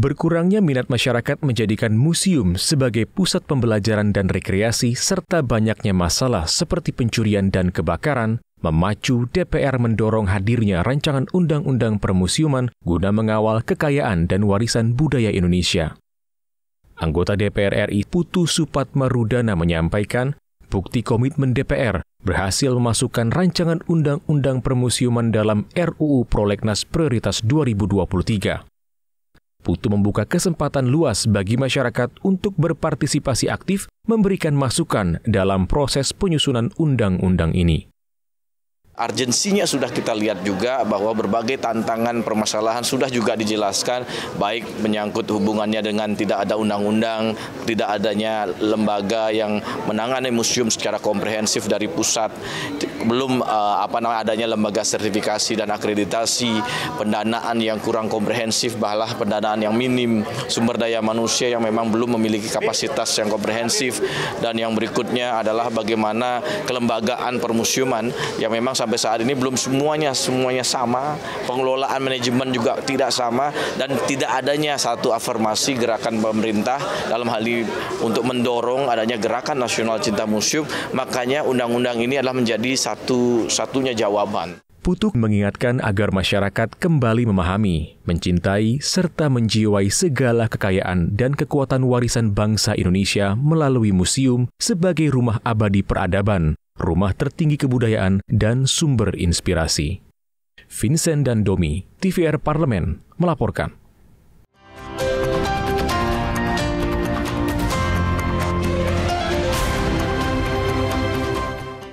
Berkurangnya minat masyarakat menjadikan museum sebagai pusat pembelajaran dan rekreasi serta banyaknya masalah seperti pencurian dan kebakaran memacu DPR mendorong hadirnya rancangan undang-undang permusiuman guna mengawal kekayaan dan warisan budaya Indonesia. Anggota DPR RI Putu Supatmarudana Marudana menyampaikan, bukti komitmen DPR berhasil memasukkan rancangan undang-undang permusiuman dalam RUU Prolegnas Prioritas 2023. Putu membuka kesempatan luas bagi masyarakat untuk berpartisipasi aktif memberikan masukan dalam proses penyusunan undang-undang ini. Urgensinya sudah kita lihat juga bahwa berbagai tantangan permasalahan sudah juga dijelaskan baik menyangkut hubungannya dengan tidak ada undang-undang, tidak adanya lembaga yang menangani museum secara komprehensif dari pusat belum uh, apa namanya adanya lembaga sertifikasi dan akreditasi, pendanaan yang kurang komprehensif, bahlah pendanaan yang minim, sumber daya manusia yang memang belum memiliki kapasitas yang komprehensif dan yang berikutnya adalah bagaimana kelembagaan permusiuman yang memang sampai saat ini belum semuanya semuanya sama, pengelolaan manajemen juga tidak sama dan tidak adanya satu afirmasi gerakan pemerintah dalam hal ini untuk mendorong adanya gerakan nasional cinta museum, makanya undang-undang ini adalah menjadi satu-satunya jawaban. Putuk mengingatkan agar masyarakat kembali memahami, mencintai, serta menjiwai segala kekayaan dan kekuatan warisan bangsa Indonesia melalui museum sebagai rumah abadi peradaban, rumah tertinggi kebudayaan, dan sumber inspirasi. Vincent dan Domi, TVR Parlemen, melaporkan.